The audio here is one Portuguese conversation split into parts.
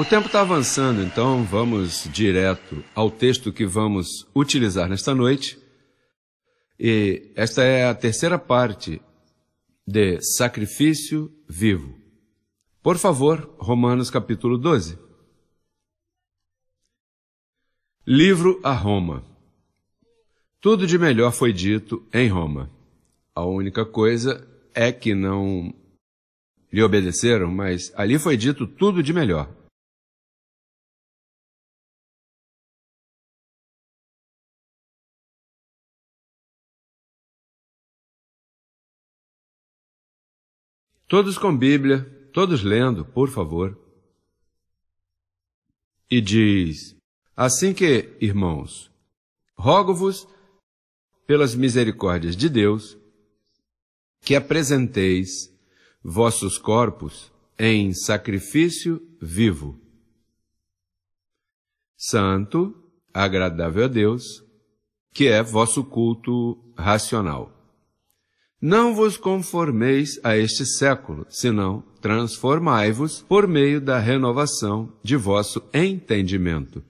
O tempo está avançando, então vamos direto ao texto que vamos utilizar nesta noite. E esta é a terceira parte de Sacrifício Vivo. Por favor, Romanos capítulo 12. Livro a Roma. Tudo de melhor foi dito em Roma. A única coisa é que não lhe obedeceram, mas ali foi dito tudo de melhor. Todos com Bíblia, todos lendo, por favor. E diz: Assim que, irmãos, rogo-vos pelas misericórdias de Deus que apresenteis vossos corpos em sacrifício vivo, santo, agradável a Deus, que é vosso culto racional. Não vos conformeis a este século, senão transformai-vos por meio da renovação de vosso entendimento.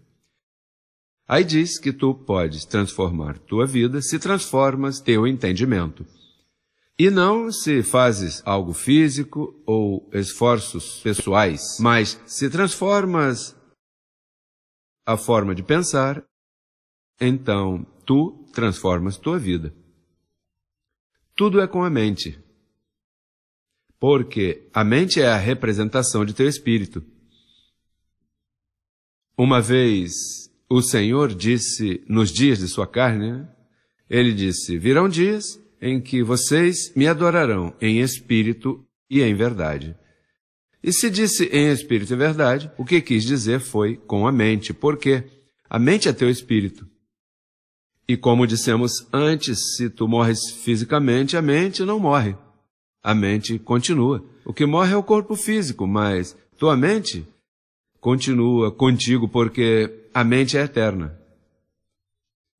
Aí diz que tu podes transformar tua vida se transformas teu entendimento. E não se fazes algo físico ou esforços pessoais, mas se transformas a forma de pensar, então tu transformas tua vida. Tudo é com a mente. Porque a mente é a representação de teu espírito. Uma vez o Senhor disse, nos dias de sua carne, né? ele disse: Virão dias em que vocês me adorarão em espírito e em verdade. E se disse em espírito e verdade, o que quis dizer foi com a mente, porque a mente é teu espírito. E como dissemos antes, se tu morres fisicamente, a mente não morre. A mente continua. O que morre é o corpo físico, mas tua mente continua contigo porque a mente é eterna.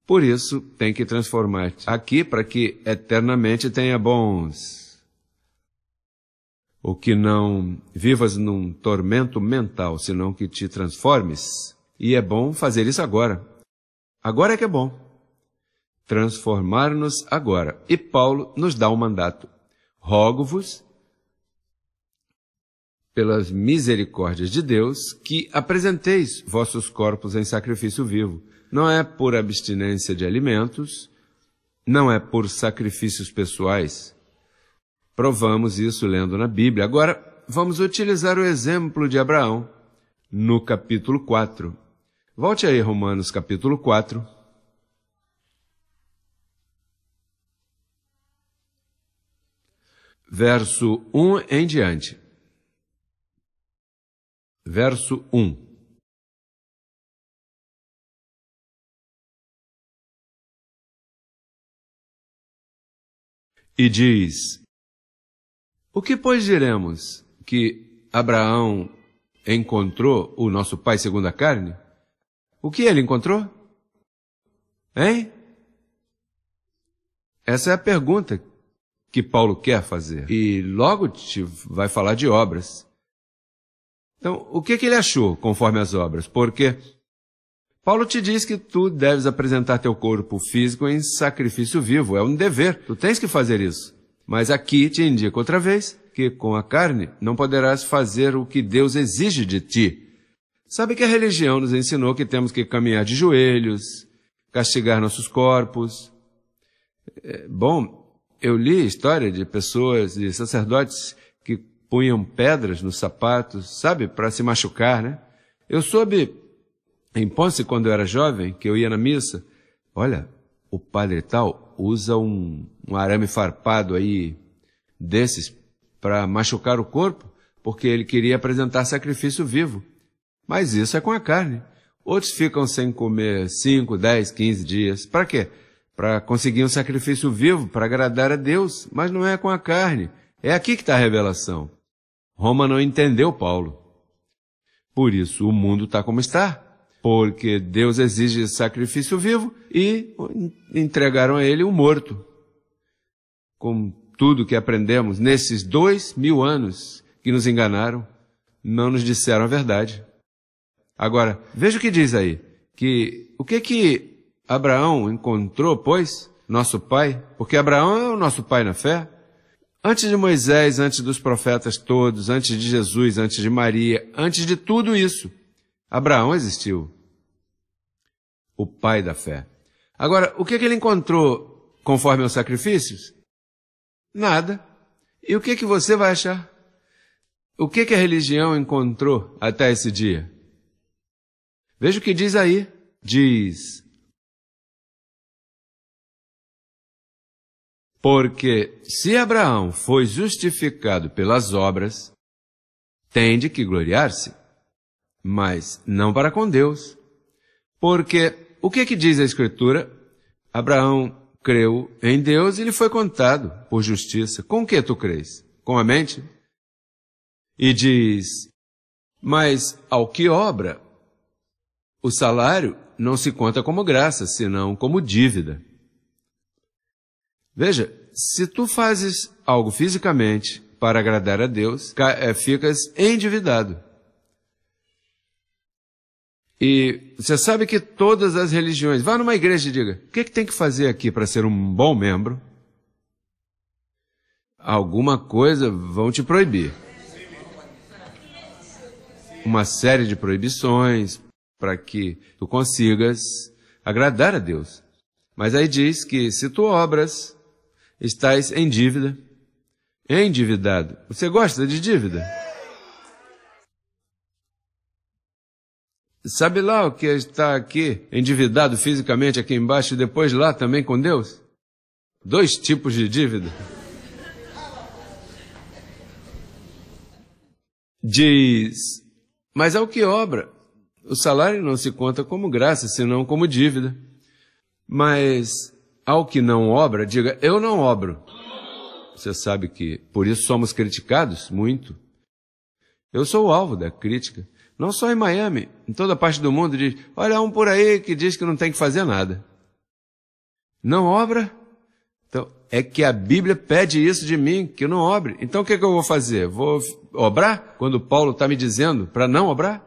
Por isso, tem que transformar-te aqui para que eternamente tenha bons. O que não vivas num tormento mental, senão que te transformes. E é bom fazer isso agora. Agora é que é bom transformar-nos agora. E Paulo nos dá um mandato. Rogo-vos, pelas misericórdias de Deus, que apresenteis vossos corpos em sacrifício vivo. Não é por abstinência de alimentos, não é por sacrifícios pessoais. Provamos isso lendo na Bíblia. Agora, vamos utilizar o exemplo de Abraão, no capítulo 4. Volte aí, Romanos, capítulo 4. verso 1 em diante. Verso 1. E diz: O que, pois, diremos que Abraão encontrou o nosso pai segundo a carne? O que ele encontrou? Hein? Essa é a pergunta que Paulo quer fazer. E logo te vai falar de obras. Então, o que, que ele achou conforme as obras? Porque Paulo te diz que tu deves apresentar teu corpo físico em sacrifício vivo, é um dever, tu tens que fazer isso. Mas aqui te indica outra vez que com a carne não poderás fazer o que Deus exige de ti. Sabe que a religião nos ensinou que temos que caminhar de joelhos, castigar nossos corpos. É, bom, eu li a história de pessoas, de sacerdotes que punham pedras nos sapatos, sabe, para se machucar, né? Eu soube em Ponce, quando eu era jovem, que eu ia na missa, olha, o padre tal usa um, um arame farpado aí desses para machucar o corpo, porque ele queria apresentar sacrifício vivo. Mas isso é com a carne. Outros ficam sem comer 5, 10, 15 dias. Para quê? para conseguir um sacrifício vivo, para agradar a Deus, mas não é com a carne. É aqui que está a revelação. Roma não entendeu Paulo. Por isso o mundo está como está, porque Deus exige sacrifício vivo e entregaram a ele o morto. Com tudo que aprendemos nesses dois mil anos que nos enganaram, não nos disseram a verdade. Agora, veja o que diz aí, que o que que Abraão encontrou, pois, nosso pai, porque Abraão é o nosso pai na fé. Antes de Moisés, antes dos profetas todos, antes de Jesus, antes de Maria, antes de tudo isso, Abraão existiu. O pai da fé. Agora, o que, é que ele encontrou conforme os sacrifícios? Nada. E o que, é que você vai achar? O que, é que a religião encontrou até esse dia? Veja o que diz aí. Diz: Porque se Abraão foi justificado pelas obras, tem de que gloriar-se, mas não para com Deus. Porque o que, é que diz a Escritura? Abraão creu em Deus e lhe foi contado por justiça. Com que tu crês? Com a mente? E diz: Mas ao que obra? O salário não se conta como graça, senão como dívida. Veja, se tu fazes algo fisicamente para agradar a Deus, eh, ficas endividado. E você sabe que todas as religiões, vá numa igreja e diga: o que, é que tem que fazer aqui para ser um bom membro? Alguma coisa vão te proibir. Uma série de proibições para que tu consigas agradar a Deus. Mas aí diz que se tu obras estáis em dívida, endividado. Você gosta de dívida? Sabe lá o que é está aqui, endividado fisicamente aqui embaixo e depois lá também com Deus? Dois tipos de dívida. Diz, mas ao que obra? O salário não se conta como graça, senão como dívida. Mas ao que não obra, diga: Eu não obro. Você sabe que por isso somos criticados muito. Eu sou o alvo da crítica, não só em Miami, em toda parte do mundo diz: Olha um por aí que diz que não tem que fazer nada. Não obra? Então, é que a Bíblia pede isso de mim, que eu não obre. Então o que, é que eu vou fazer? Vou obrar? Quando Paulo está me dizendo para não obrar?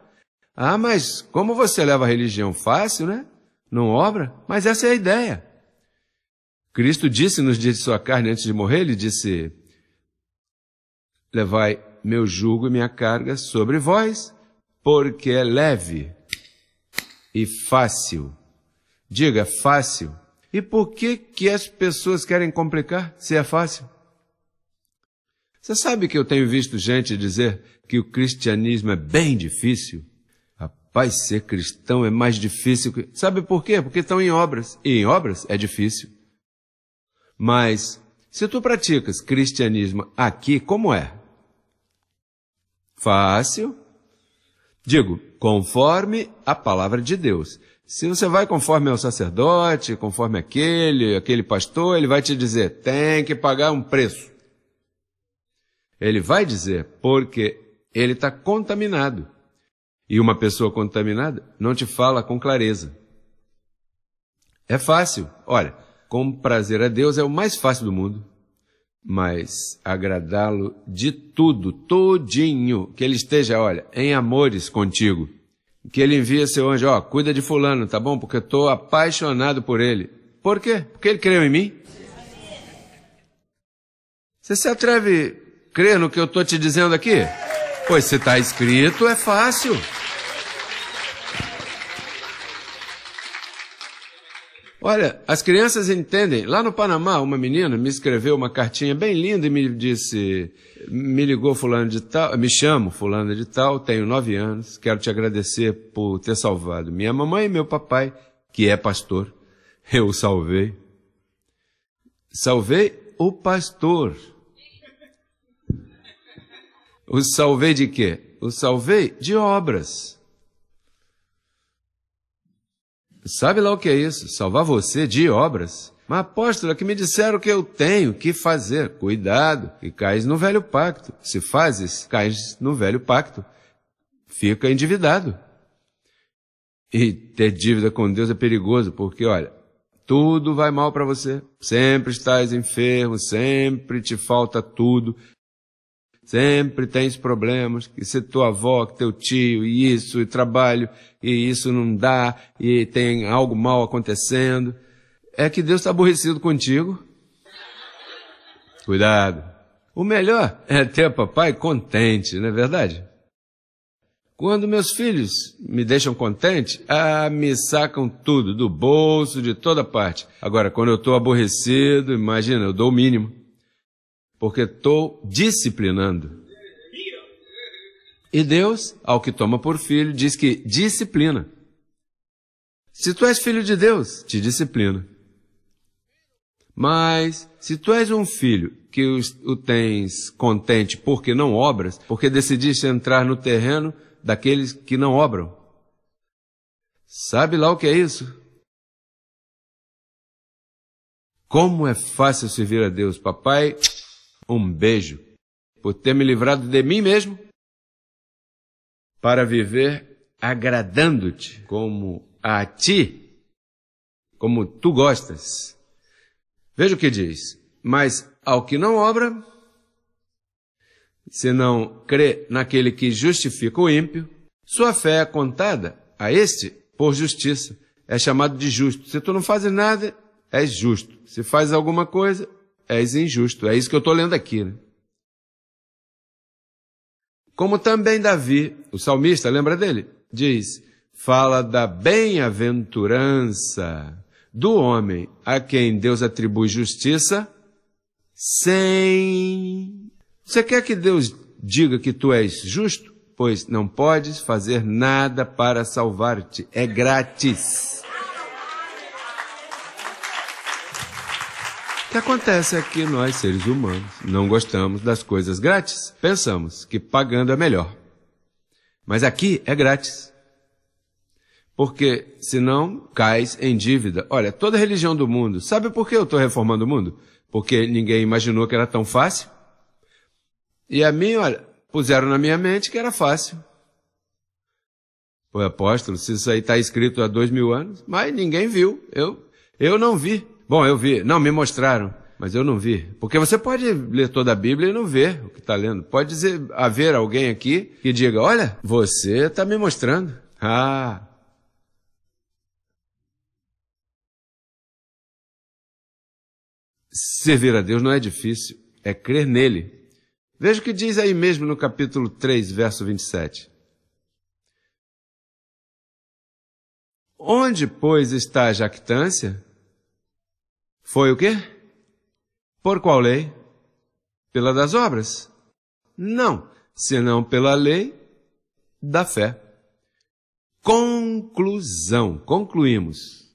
Ah, mas como você leva a religião fácil, né? Não obra? Mas essa é a ideia. Cristo disse nos dias de sua carne, antes de morrer, ele disse: Levai meu jugo e minha carga sobre vós, porque é leve e fácil. Diga, fácil. E por que, que as pessoas querem complicar se é fácil? Você sabe que eu tenho visto gente dizer que o cristianismo é bem difícil? Rapaz, ser cristão é mais difícil que. Sabe por quê? Porque estão em obras. E em obras é difícil. Mas, se tu praticas cristianismo aqui, como é? Fácil. Digo, conforme a palavra de Deus. Se você vai conforme ao sacerdote, conforme aquele, aquele pastor, ele vai te dizer, tem que pagar um preço. Ele vai dizer, porque ele está contaminado. E uma pessoa contaminada não te fala com clareza. É fácil. Olha, com prazer a Deus é o mais fácil do mundo, mas agradá-lo de tudo, todinho, que ele esteja, olha, em amores contigo. Que ele envie seu anjo, ó, cuida de fulano, tá bom? Porque eu estou apaixonado por ele. Por quê? Porque ele creu em mim. Você se atreve a crer no que eu estou te dizendo aqui? Pois se está escrito, é fácil. Olha, as crianças entendem. Lá no Panamá, uma menina me escreveu uma cartinha bem linda e me disse, me ligou fulano de tal, me chamo fulano de tal, tenho nove anos, quero te agradecer por ter salvado minha mamãe e meu papai, que é pastor. Eu o salvei. Salvei o pastor. O salvei de quê? O salvei de obras. Sabe lá o que é isso? Salvar você de obras. Mas apóstolo, é que me disseram que eu tenho que fazer. Cuidado, E cais no velho pacto. Se fazes, cais no velho pacto. Fica endividado. E ter dívida com Deus é perigoso, porque olha, tudo vai mal para você. Sempre estás enfermo, sempre te falta tudo. Sempre tens problemas, que se tua avó, que teu tio, e isso, e trabalho, e isso não dá, e tem algo mal acontecendo. É que Deus está aborrecido contigo. Cuidado. O melhor é ter papai contente, não é verdade? Quando meus filhos me deixam contente, ah, me sacam tudo, do bolso, de toda parte. Agora, quando eu estou aborrecido, imagina, eu dou o mínimo porque estou disciplinando. E Deus, ao que toma por filho, diz que disciplina. Se tu és filho de Deus, te disciplina. Mas, se tu és um filho que o tens contente porque não obras, porque decidiste entrar no terreno daqueles que não obram, sabe lá o que é isso? Como é fácil servir a Deus, papai um beijo por ter me livrado de mim mesmo para viver agradando-te como a ti, como tu gostas. Veja o que diz. Mas ao que não obra, se não crê naquele que justifica o ímpio, sua fé é contada a este por justiça. É chamado de justo. Se tu não fazes nada, és justo. Se faz alguma coisa, és injusto. É isso que eu estou lendo aqui. Né? Como também Davi, o salmista, lembra dele? Diz: fala da bem-aventurança do homem a quem Deus atribui justiça sem. Você quer que Deus diga que tu és justo? Pois não podes fazer nada para salvar-te. É grátis. O que acontece é que nós, seres humanos, não gostamos das coisas grátis. Pensamos que pagando é melhor. Mas aqui é grátis. Porque senão cais em dívida. Olha, toda religião do mundo, sabe por que eu estou reformando o mundo? Porque ninguém imaginou que era tão fácil. E a mim, olha, puseram na minha mente que era fácil. Pô, apóstolo, se isso aí está escrito há dois mil anos, mas ninguém viu. Eu, eu não vi. Bom, eu vi. Não, me mostraram, mas eu não vi. Porque você pode ler toda a Bíblia e não ver o que está lendo. Pode dizer, haver alguém aqui que diga: Olha, você está me mostrando. Ah. Servir a Deus não é difícil, é crer nele. Veja o que diz aí mesmo no capítulo 3, verso 27. Onde, pois, está a jactância? Foi o quê? Por qual lei? Pela das obras? Não, senão pela lei da fé. Conclusão. Concluímos.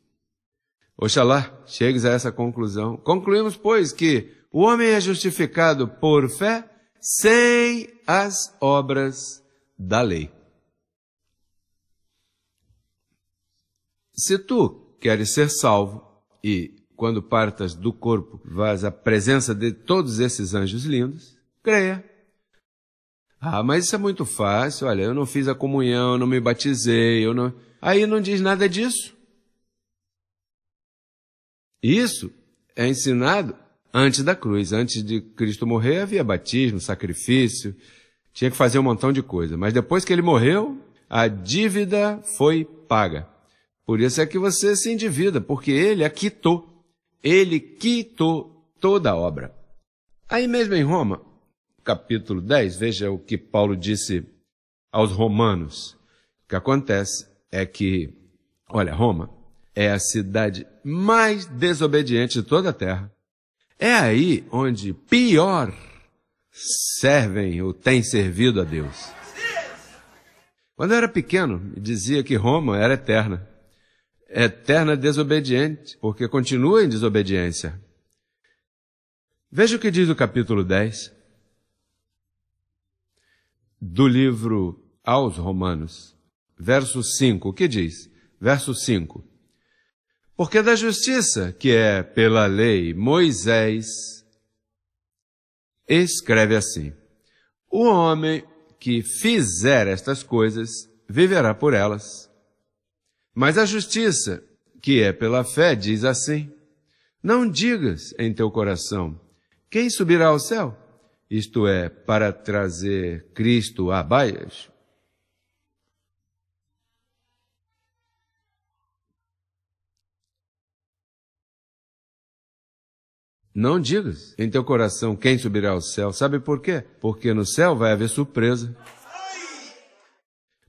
Oxalá chegues a essa conclusão. Concluímos, pois, que o homem é justificado por fé sem as obras da lei. Se tu queres ser salvo e quando partas do corpo, vás à presença de todos esses anjos lindos, creia. Ah, mas isso é muito fácil. Olha, eu não fiz a comunhão, não me batizei, eu não. Aí não diz nada disso. Isso é ensinado antes da cruz. Antes de Cristo morrer, havia batismo, sacrifício, tinha que fazer um montão de coisa. Mas depois que ele morreu, a dívida foi paga. Por isso é que você se endivida, porque ele a quitou. Ele quitou toda a obra. Aí mesmo em Roma, capítulo 10, veja o que Paulo disse aos romanos. O que acontece é que, olha, Roma é a cidade mais desobediente de toda a terra. É aí onde pior servem ou têm servido a Deus. Quando eu era pequeno, dizia que Roma era eterna eterna desobediente, porque continua em desobediência. Veja o que diz o capítulo 10 do livro aos Romanos, verso 5. O que diz? Verso 5. Porque da justiça, que é pela lei, Moisés escreve assim: O homem que fizer estas coisas viverá por elas. Mas a justiça, que é pela fé, diz assim: Não digas em teu coração: Quem subirá ao céu? Isto é, para trazer Cristo a baias. Não digas em teu coração quem subirá ao céu. Sabe por quê? Porque no céu vai haver surpresa.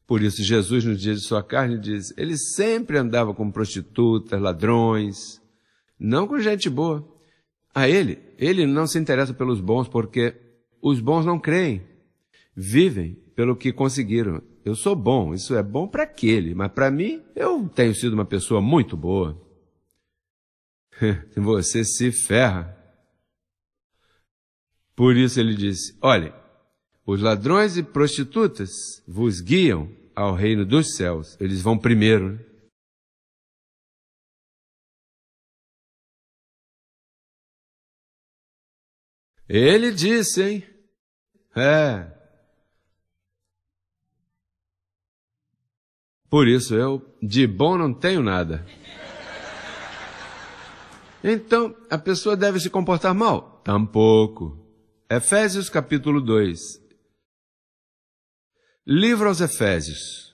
Por isso, Jesus, no dia de sua carne, diz: ele sempre andava com prostitutas, ladrões, não com gente boa. A ele, ele não se interessa pelos bons, porque os bons não creem, vivem pelo que conseguiram. Eu sou bom, isso é bom para aquele, mas para mim, eu tenho sido uma pessoa muito boa. Você se ferra. Por isso ele disse: olhe, os ladrões e prostitutas vos guiam ao reino dos céus. Eles vão primeiro. Né? Ele disse, hein? É. Por isso eu de bom não tenho nada. Então, a pessoa deve se comportar mal? Tampouco. Efésios capítulo 2, Livro aos Efésios.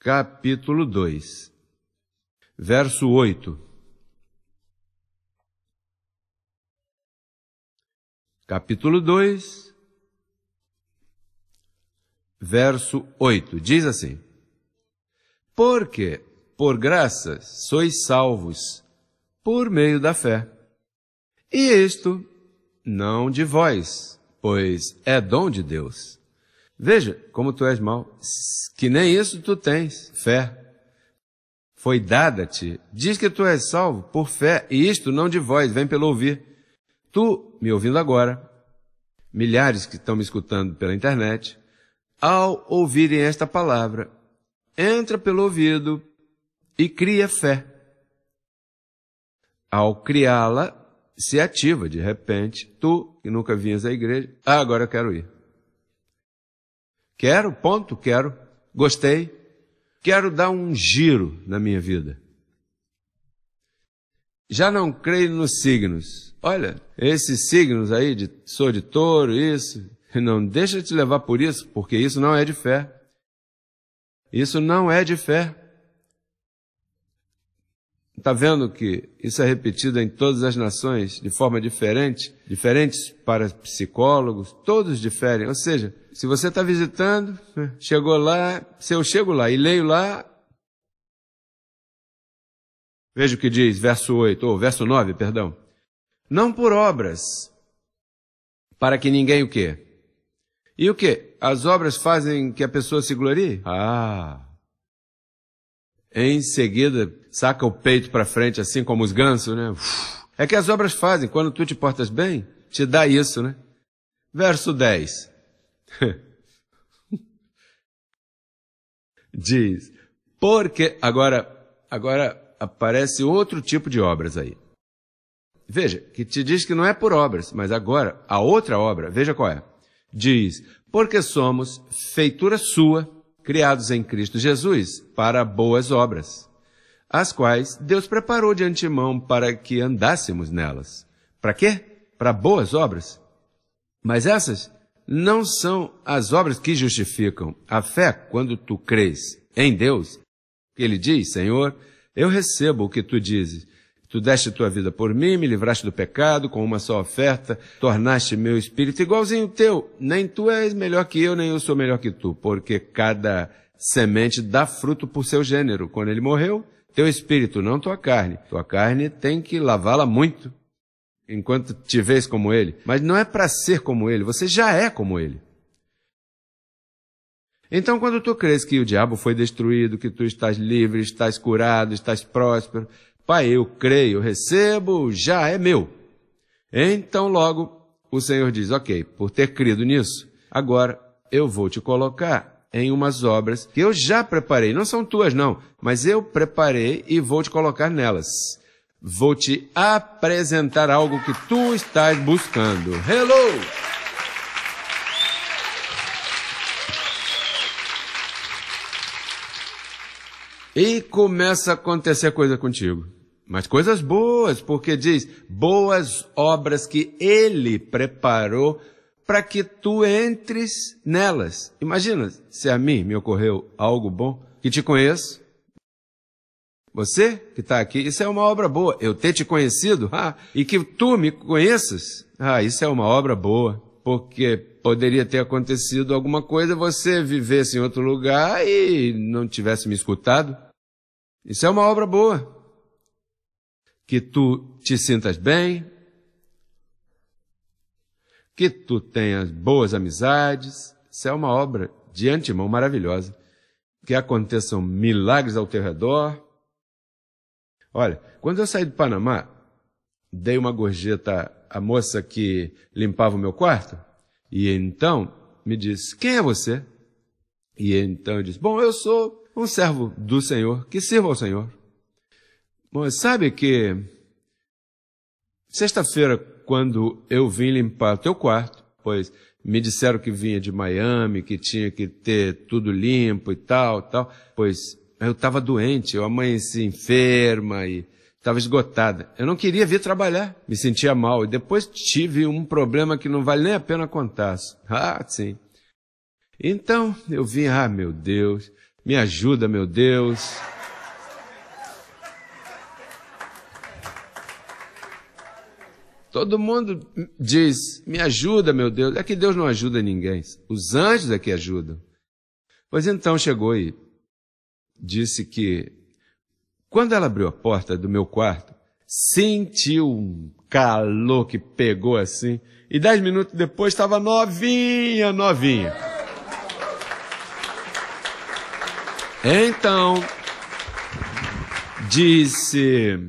Capítulo 2, verso 8. Capítulo 2, verso 8. Diz assim: Porque por graça sois salvos por meio da fé. E isto não de vós, pois é dom de Deus. Veja como tu és mau, que nem isso tu tens, fé. Foi dada-te, diz que tu és salvo por fé, e isto não de vós, vem pelo ouvir. Tu, me ouvindo agora, milhares que estão me escutando pela internet, ao ouvirem esta palavra, entra pelo ouvido e cria fé. Ao criá-la, se ativa de repente. Tu, que nunca vinhas à igreja, ah, agora eu quero ir. Quero, ponto, quero. Gostei. Quero dar um giro na minha vida. Já não creio nos signos. Olha, esses signos aí de sou de touro, isso, não deixa te levar por isso, porque isso não é de fé. Isso não é de fé. Está vendo que isso é repetido em todas as nações de forma diferente, diferentes para psicólogos, todos diferem. Ou seja, se você está visitando, chegou lá, se eu chego lá e leio lá, veja o que diz, verso 8, ou verso 9, perdão. Não por obras, para que ninguém o quê? E o quê? As obras fazem que a pessoa se glorie? Ah! Em seguida, saca o peito para frente, assim como os gansos, né? É que as obras fazem, quando tu te portas bem, te dá isso, né? Verso 10. Diz, porque, agora, agora aparece outro tipo de obras aí. Veja, que te diz que não é por obras, mas agora, a outra obra, veja qual é. Diz, porque somos feitura sua, criados em Cristo Jesus, para boas obras as quais Deus preparou de antemão para que andássemos nelas. Para quê? Para boas obras. Mas essas não são as obras que justificam a fé quando tu crês em Deus. Ele diz, Senhor, eu recebo o que tu dizes. Tu deste tua vida por mim, me livraste do pecado, com uma só oferta, tornaste meu espírito igualzinho teu. Nem tu és melhor que eu, nem eu sou melhor que tu, porque cada semente dá fruto por seu gênero. Quando ele morreu, teu espírito, não tua carne. Tua carne tem que lavá-la muito enquanto te vês como ele. Mas não é para ser como ele, você já é como ele. Então, quando tu crês que o diabo foi destruído, que tu estás livre, estás curado, estás próspero, pai, eu creio, recebo, já é meu. Então, logo, o Senhor diz: Ok, por ter crido nisso, agora eu vou te colocar em umas obras que eu já preparei. Não são tuas, não, mas eu preparei e vou te colocar nelas. Vou te apresentar algo que tu estás buscando. Hello! E começa a acontecer coisa contigo. Mas coisas boas, porque diz, boas obras que ele preparou para que tu entres nelas. Imagina se a mim me ocorreu algo bom, que te conheço. Você que está aqui, isso é uma obra boa. Eu ter te conhecido ah, e que tu me conheças, ah, isso é uma obra boa, porque poderia ter acontecido alguma coisa, você vivesse em outro lugar e não tivesse me escutado. Isso é uma obra boa. Que tu te sintas bem, que tu tenhas boas amizades. Isso é uma obra de antemão maravilhosa. Que aconteçam milagres ao teu redor. Olha, quando eu saí do Panamá, dei uma gorjeta à moça que limpava o meu quarto, e então me disse: Quem é você? E então eu disse: Bom, eu sou um servo do Senhor, que sirvo ao Senhor. Bom, sabe que sexta-feira, quando eu vim limpar teu quarto, pois me disseram que vinha de Miami, que tinha que ter tudo limpo e tal, tal, pois eu estava doente, eu amanheci enferma e estava esgotada. Eu não queria vir trabalhar, me sentia mal e depois tive um problema que não vale nem a pena contar. Ah, sim. Então eu vim, ah, meu Deus, me ajuda, meu Deus. Todo mundo diz: Me ajuda, meu Deus. É que Deus não ajuda ninguém. Os anjos é que ajudam. Pois então chegou e disse que, quando ela abriu a porta do meu quarto, sentiu um calor que pegou assim. E dez minutos depois estava novinha, novinha. Então, disse.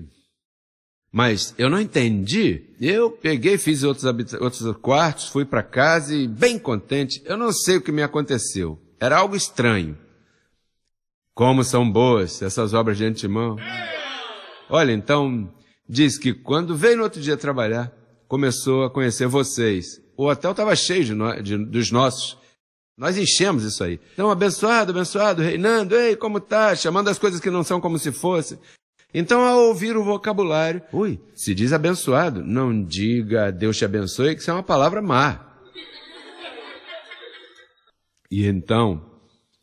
Mas eu não entendi. Eu peguei, fiz outros, outros quartos, fui para casa e bem contente. Eu não sei o que me aconteceu. Era algo estranho. Como são boas essas obras de antemão. Olha, então, diz que quando veio no outro dia trabalhar, começou a conhecer vocês. O hotel estava cheio de, no, de dos nossos. Nós enchemos isso aí. Então, abençoado, abençoado, reinando, ei, como tá? Chamando as coisas que não são como se fossem. Então, ao ouvir o vocabulário, ui, se diz abençoado, não diga Deus te abençoe, que isso é uma palavra má. E então,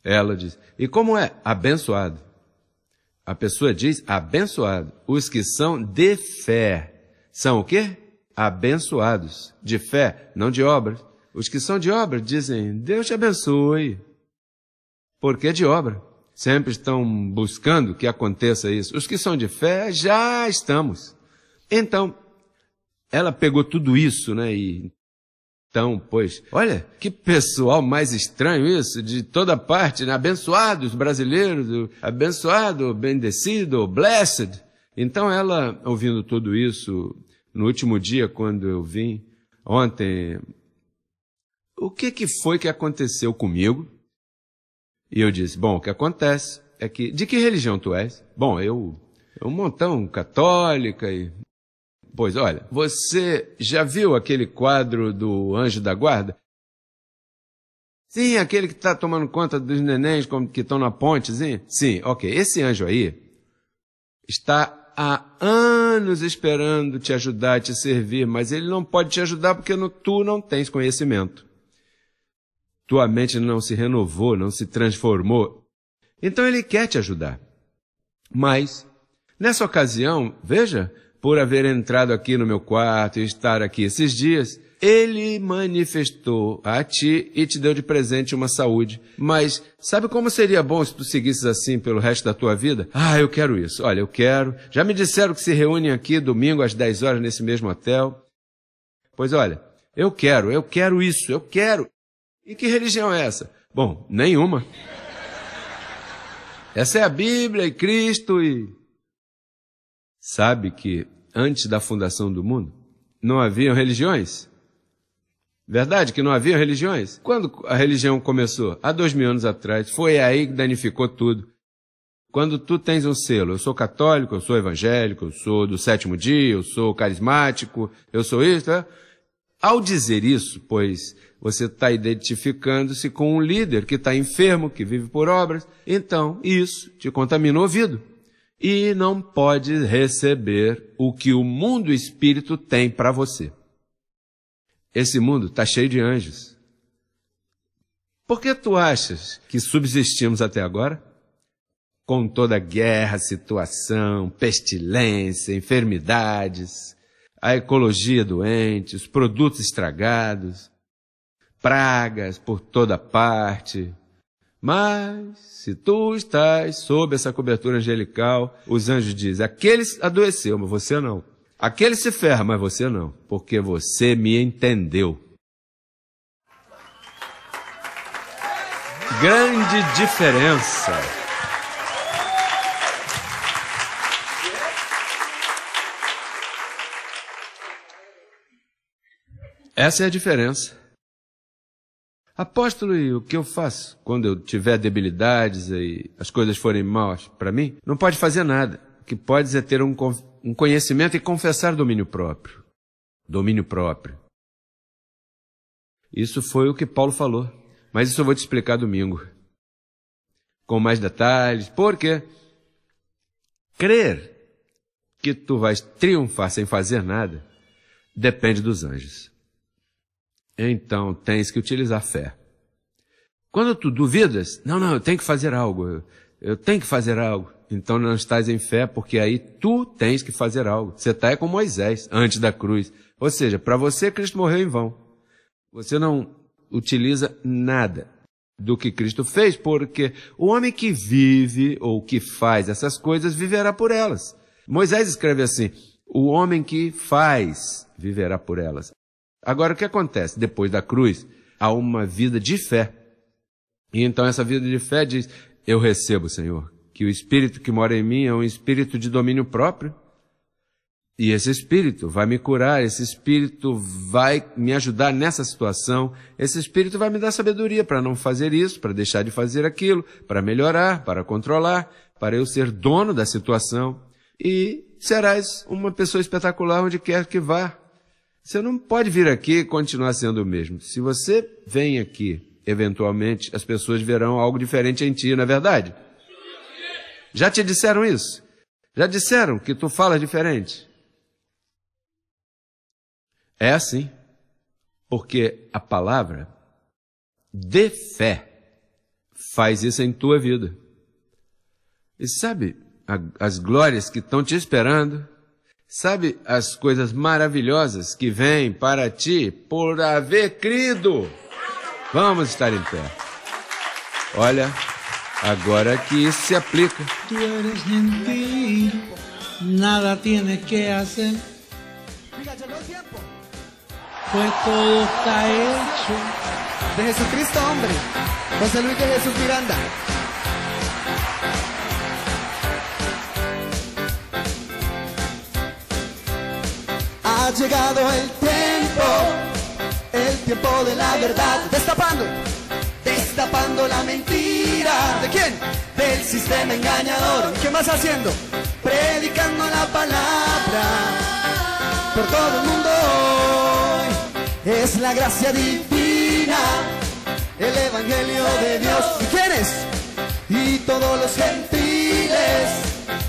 ela diz, e como é abençoado? A pessoa diz abençoado. Os que são de fé são o quê? Abençoados. De fé, não de obras. Os que são de obra dizem, Deus te abençoe. Porque é de obra sempre estão buscando que aconteça isso. Os que são de fé já estamos. Então, ela pegou tudo isso, né? E então, pois, olha que pessoal mais estranho isso, de toda parte, né? abençoados brasileiros, abençoado, bendecido, blessed. Então ela, ouvindo tudo isso, no último dia quando eu vim, ontem, o que que foi que aconteceu comigo? E eu disse: Bom, o que acontece é que. De que religião tu és? Bom, eu. Um montão católica e. Pois olha, você já viu aquele quadro do Anjo da Guarda? Sim, aquele que está tomando conta dos nenéns que estão na pontezinha? Sim, ok. Esse anjo aí está há anos esperando te ajudar, te servir, mas ele não pode te ajudar porque no, tu não tens conhecimento tua mente não se renovou, não se transformou. Então ele quer te ajudar. Mas, nessa ocasião, veja, por haver entrado aqui no meu quarto e estar aqui esses dias, ele manifestou a ti e te deu de presente uma saúde. Mas sabe como seria bom se tu seguisses assim pelo resto da tua vida? Ah, eu quero isso. Olha, eu quero. Já me disseram que se reúnem aqui domingo às 10 horas nesse mesmo hotel. Pois olha, eu quero, eu quero isso, eu quero. E que religião é essa? Bom, nenhuma. Essa é a Bíblia e Cristo e. Sabe que antes da fundação do mundo não haviam religiões? Verdade que não havia religiões? Quando a religião começou? Há dois mil anos atrás. Foi aí que danificou tudo. Quando tu tens um selo, eu sou católico, eu sou evangélico, eu sou do sétimo dia, eu sou carismático, eu sou isso, é? ao dizer isso, pois você está identificando-se com um líder que está enfermo, que vive por obras. Então, isso te contamina o ouvido. E não pode receber o que o mundo espírito tem para você. Esse mundo está cheio de anjos. Por que tu achas que subsistimos até agora? Com toda guerra, situação, pestilência, enfermidades, a ecologia doente, os produtos estragados, pragas por toda parte. Mas, se tu estás sob essa cobertura angelical, os anjos dizem, aquele adoeceu, mas você não. Aquele se ferra, mas você não, porque você me entendeu. Grande diferença. Essa é a diferença. Apóstolo, e o que eu faço quando eu tiver debilidades e as coisas forem maus para mim? Não pode fazer nada. O que pode é ter um, um conhecimento e confessar domínio próprio. Domínio próprio. Isso foi o que Paulo falou. Mas isso eu vou te explicar domingo. Com mais detalhes. Porque crer que tu vais triunfar sem fazer nada depende dos anjos. Então tens que utilizar fé. Quando tu duvidas, não, não, eu tenho que fazer algo, eu, eu tenho que fazer algo. Então não estás em fé, porque aí tu tens que fazer algo. Você está é com Moisés, antes da cruz. Ou seja, para você Cristo morreu em vão. Você não utiliza nada do que Cristo fez, porque o homem que vive ou que faz essas coisas viverá por elas. Moisés escreve assim: o homem que faz viverá por elas. Agora, o que acontece? Depois da cruz, há uma vida de fé. E então essa vida de fé diz, eu recebo, Senhor, que o espírito que mora em mim é um espírito de domínio próprio. E esse espírito vai me curar, esse espírito vai me ajudar nessa situação, esse espírito vai me dar sabedoria para não fazer isso, para deixar de fazer aquilo, para melhorar, para controlar, para eu ser dono da situação. E serás uma pessoa espetacular onde quer que vá. Você não pode vir aqui e continuar sendo o mesmo. Se você vem aqui, eventualmente as pessoas verão algo diferente em ti, não é verdade? Já te disseram isso? Já disseram que tu falas diferente? É assim. Porque a palavra de fé faz isso em tua vida. E sabe as glórias que estão te esperando? Sabe as coisas maravilhosas que vêm para ti por haver crido? Vamos estar em pé. Olha, agora que isso se aplica. Tu eres gentil, nada tienes que hacer. Pues todo está hecho. De Jesucristo, hombre. José Luis de Jesús Miranda. Ha llegado el tiempo, el tiempo de la verdad. Destapando, destapando la mentira. ¿De quién? Del sistema engañador. ¿Qué más haciendo? Predicando la palabra por todo el mundo hoy. Es la gracia divina, el evangelio de Dios. ¿Y quién es? Y todos los gentiles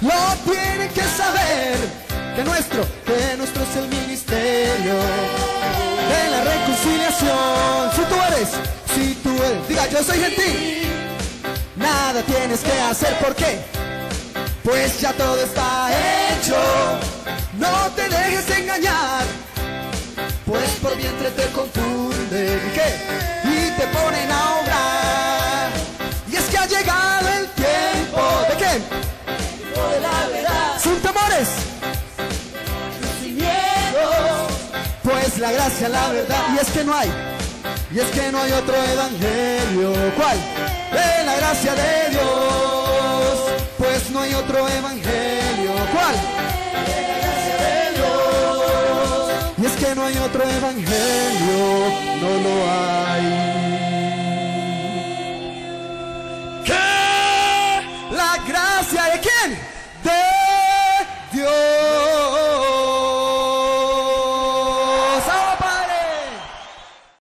lo tienen que saber que nuestro, que nuestro es el ministerio de la reconciliación. Si tú eres, si tú eres, diga yo soy gentil, nada tienes que hacer, ¿por qué? Pues ya todo está hecho, no te dejes engañar, pues por vientre te confunden ¿qué? y te ponen a obrar. Y es que ha llegado el tiempo, ¿de qué? De la verdad. Sin temores. la gracia, la verdad. Y es que no hay, y es que no hay otro evangelio. ¿Cuál? De la gracia de Dios, pues no hay otro evangelio. ¿Cuál? De la gracia de Dios. Y es que no hay otro evangelio, no lo hay.